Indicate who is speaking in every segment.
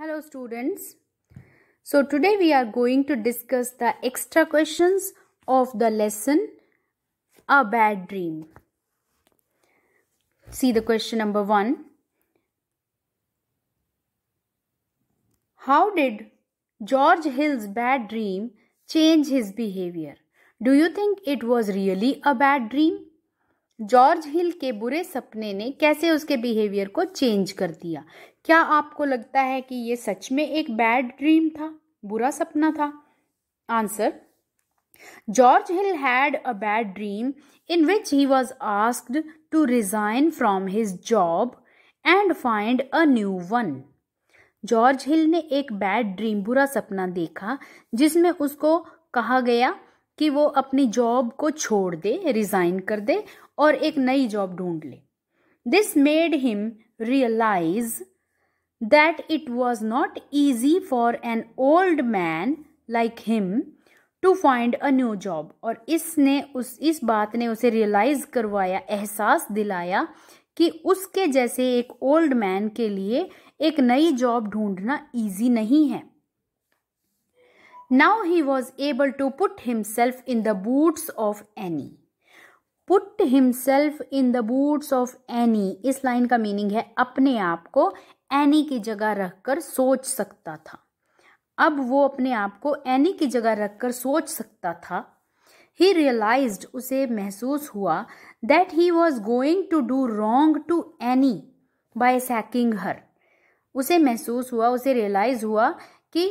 Speaker 1: Hello students. So today we are going to discuss the extra questions of the lesson A Bad Dream. See the question number 1. How did George Hill's bad dream change his behavior? Do you think it was really a bad dream? George Hill के बुरे सपने ने कैसे उसके behaviour को change कर दिया क्या आपको लगता है कि ये सच में एक बैड ड्रीम था बुरा सपना था answer George Hill had a bad dream in which he was asked to resign from his job and find a new one George Hill ने एक बैड ड्रीम बुरा सपना देखा जिसमें उसको कहा गया कि वो अपनी जॉब को छोड़ दे रिजाइन कर दे और एक नई जॉब ढूंढ ले this made him realise that it was not easy for an old man like him to find a new job और इसने उस इस बात ने उसे रियलाइज करवाया एहसास दिलाया कि उसके जैसे एक ओल्ड मैन के लिए एक नई जॉब ढूंढना इजी नहीं है now he was able to put himself in the boots of any put himself in the boots of any इस लाइन का मीनिंग है अपने आप को एनी की जगह रखकर सोच सकता था अब वो अपने आप को एनी की जगह रखकर सोच सकता था ही रियलाइज उसे महसूस हुआ that he was going to do wrong to any by sacking her उसे महसूस हुआ उसे रियलाइज हुआ कि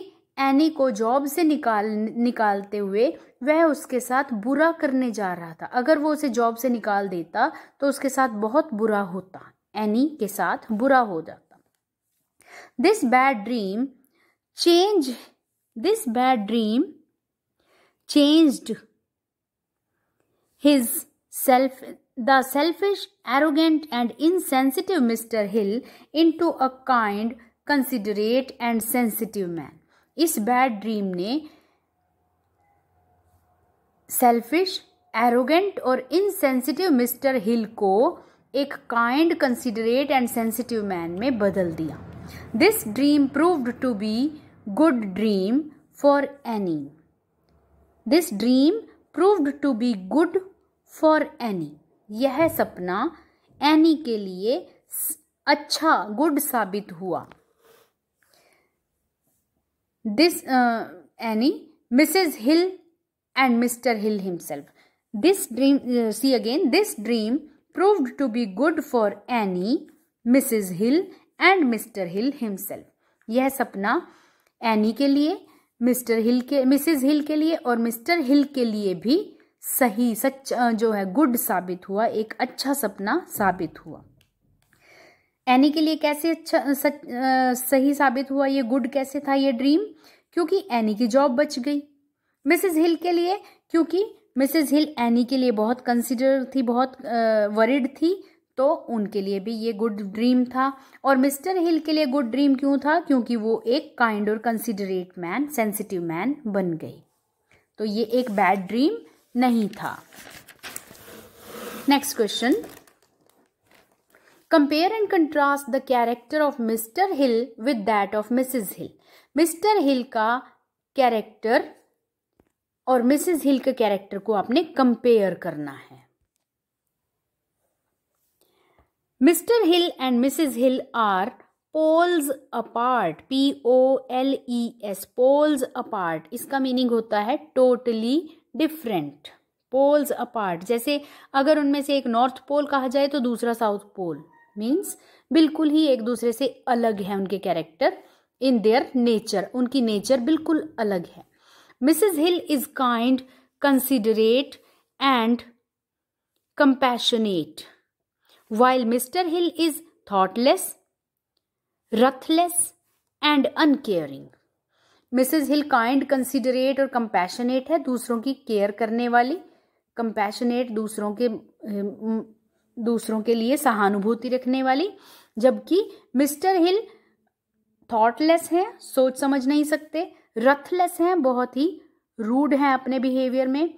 Speaker 1: एनी को जॉब से निकाल निकालते हुए वह उसके साथ बुरा करने जा रहा था अगर वो उसे जॉब से निकाल देता तो उसके साथ बहुत बुरा होता एनी के साथ बुरा हो जाता this bad dream change this bad dream change his self the selfish arrogant and insensitive Mister Hill into a kind considerate and sensitive man इस बैड ड्रीम ने सेल्फिश एरोगेंट और इनसेंसिटिव मिस्टर हिल को एक kind considerate and sensitive man में बदल दिया this dream proved to be good dream for Annie this dream proved to be good for Annie यह सपना एनी के लिए अच्छा गुड साबित हुआ this Annie Mrs Hill and Mister Hill himself this dream see again this dream proved to be good for Annie Mrs Hill and Mister Hill himself यह सपना Annie के लिए मिस्टर हिल के मिसेज हिल के लिए और मिस्टर हिल के लिए भी सही सच जो है गुड साबित हुआ एक अच्छा सपना साबित हुआ एनी के लिए कैसे अच्छा आ, सही साबित हुआ ये गुड कैसे था ये ड्रीम क्योंकि एनी की जॉब बच गई मिसेस हिल के लिए क्योंकि मिसेस हिल एनी के लिए बहुत कंसिडर थी बहुत वरिड थी तो उनके लिए भी ये गुड ड्रीम था और मिस्टर हिल के लिए गुड ड्रीम क्यों था क्योंकि वो एक काइंड और कंसिडरेट मैन सेंसिटिव मैन बन गई तो ये एक बैड ड्रीम नहीं था next question compare and contrast the character of Mister Hill with that of Mrs Hill Mister Hill का कैरेक्टर और मिसेस हिल के कैरेक्टर को आपने कंपेयर करना है Mister Hill and Mrs Hill are poles apart P O L E S poles apart इसका meaning होता है टोटली डिफरेंट पोल्स अपार्ट जैसे अगर उनमें से एक नॉर्थ पोल कहा जाए तो दूसरा साउथ पोल मीन्स बिल्कुल ही एक दूसरे से अलग है उनके कैरेक्टर इन देयर नेचर उनकी नेचर बिल्कुल अलग है Mrs Hill is kind considerate and compassionate while Mister Hill is thoughtless ruthless and uncaring Mrs Hill kind considerate और कंपैशनेट है दूसरों की केयर करने वाली कंपैशनेट दूसरों के दूसरों के लिए सहानुभूति रखने वाली जबकि मिस्टर हिल थॉटलेस हैं सोच समझ नहीं सकते रथलेस हैं बहुत ही रूड हैं अपने बिहेवियर में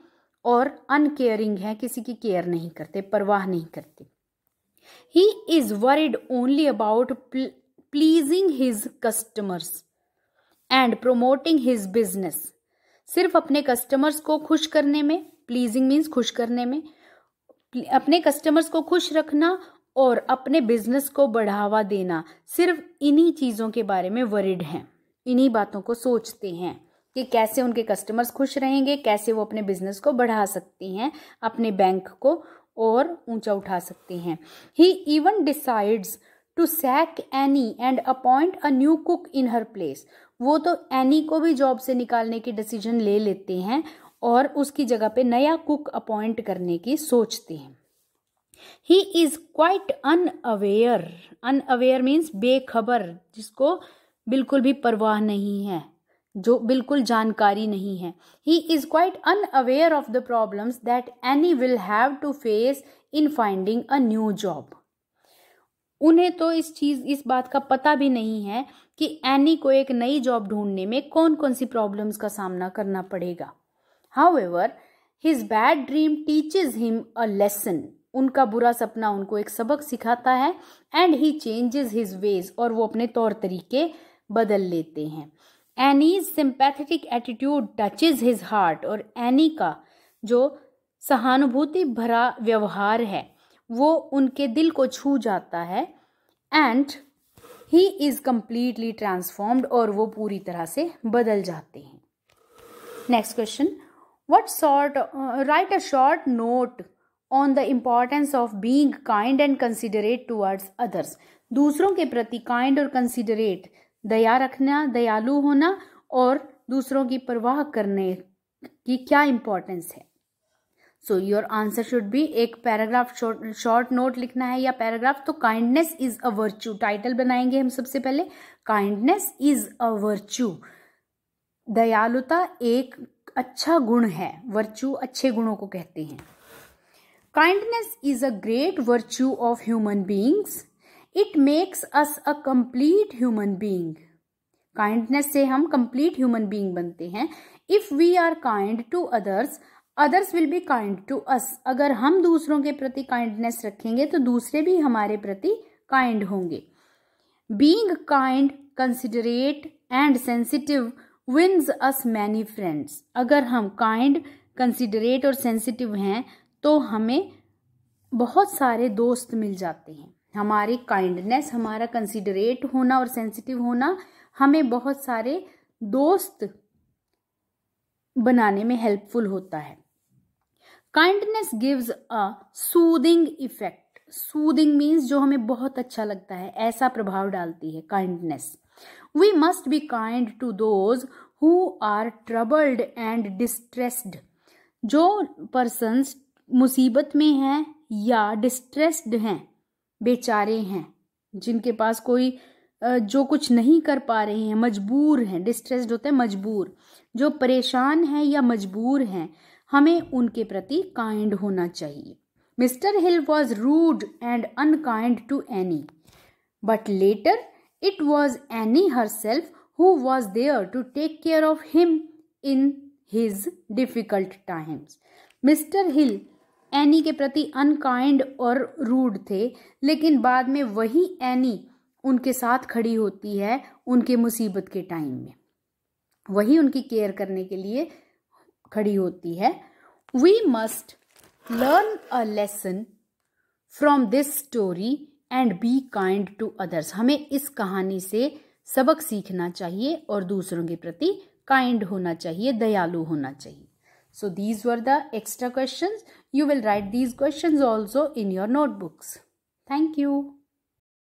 Speaker 1: और अनकेयरिंग है किसी की केयर नहीं करते परवाह नहीं करते he is worried only about pleasing his customers and promoting his business सिर्फ अपने कस्टमर्स को खुश करने में प्लीजिंग मीन्स खुश करने में अपने कस्टमर्स को खुश रखना और अपने बिजनेस को बढ़ावा देना सिर्फ इन्हीं चीज़ों के बारे में वरिड हैं इन्हीं बातों को सोचते हैं कि कैसे उनके कस्टमर्स खुश रहेंगे कैसे वो अपने बिजनेस को बढ़ा सकते हैं अपने बैंक को और ऊंचा उठा सकते हैं he even decides to sack Annie and appoint a new cook in her place वो तो एनी को भी जॉब से निकालने की डिसीजन ले लेते हैं और उसकी जगह पे नया कुक अपॉइंट करने की सोचते हैं he is quite unaware unaware means बेखबर जिसको बिल्कुल भी परवाह नहीं है जो बिल्कुल जानकारी नहीं है he is quite unaware of the problems that Annie will have to face in finding a new job उन्हें तो इस चीज इस बात का पता भी नहीं है कि एनी को एक नई जॉब ढूंढने में कौन कौन सी प्रॉब्लम्स का सामना करना पड़ेगा However, his bad dream teaches him a lesson उनका बुरा सपना उनको एक सबक सिखाता है and he changes his ways और वो अपने तौर तरीके बदल लेते हैं Annie's sympathetic attitude touches his heart और एनी का जो सहानुभूति भरा व्यवहार है वो उनके दिल को छू जाता है and he is completely transformed और वो पूरी तरह से बदल जाते हैं next question what sort uh, write a short note on the importance of being kind and considerate towards others दूसरों के प्रति काइंड और कंसिडरेट दया रखना दयालु होना और दूसरों की परवाह करने की क्या इम्पोर्टेंस है so your answer should be एक पैराग्राफ शॉर्ट नोट लिखना है या पैराग्राफ तो kindness is a virtue title बनाएंगे हम सबसे पहले काइंडनेस इज अ वर्च्यू दयालुता एक अच्छा गुण है वर्चू अच्छे गुणों को कहते हैं kindness is a great virtue of human beings it makes us a complete human being kindness से हम कंप्लीट ह्यूमन बींग बनते हैं if we are kind to others others will be kind to us अगर हम दूसरों के प्रति kindness रखेंगे तो दूसरे भी हमारे प्रति काइंड होंगे being kind considerate and sensitive wins us many friends अगर हम काइंड कंसिडरेट और सेंसिटिव हैं तो हमें बहुत सारे दोस्त मिल जाते हैं हमारी काइंडनेस हमारा कंसिडरेट होना और सेंसिटिव होना हमें बहुत सारे दोस्त बनाने में हेल्पफुल होता है kindness gives a soothing effect soothing means जो हमें बहुत अच्छा लगता है ऐसा प्रभाव डालती है kindness we must be kind to those who are troubled and distressed जो persons मुसीबत में हैं या distressed हैं बेचारे हैं जिनके पास कोई जो कुछ नहीं कर पा रहे हैं मजबूर हैं डिस्ट्रेस्ड होते हैं मजबूर जो परेशान हैं या मजबूर हैं हमें उनके प्रति काइंड होना चाहिए Mister Hill was rude and unkind to Annie but later It was Annie herself who was there to take care of him in his difficult times. Mister Hill Annie के प्रति अनकाइंड और rude थे लेकिन बाद में वही any उनके साथ खड़ी होती है उनके मुसीबत के टाइम में वही उनकी केयर करने के लिए खड़ी होती है we must learn a lesson from this story and be kind to others हमें इस कहानी से सबक सीखना चाहिए और दूसरों के प्रति काइंड होना चाहिए दयालु होना चाहिए so these were the extra question you will write these question also in your notebooks thank you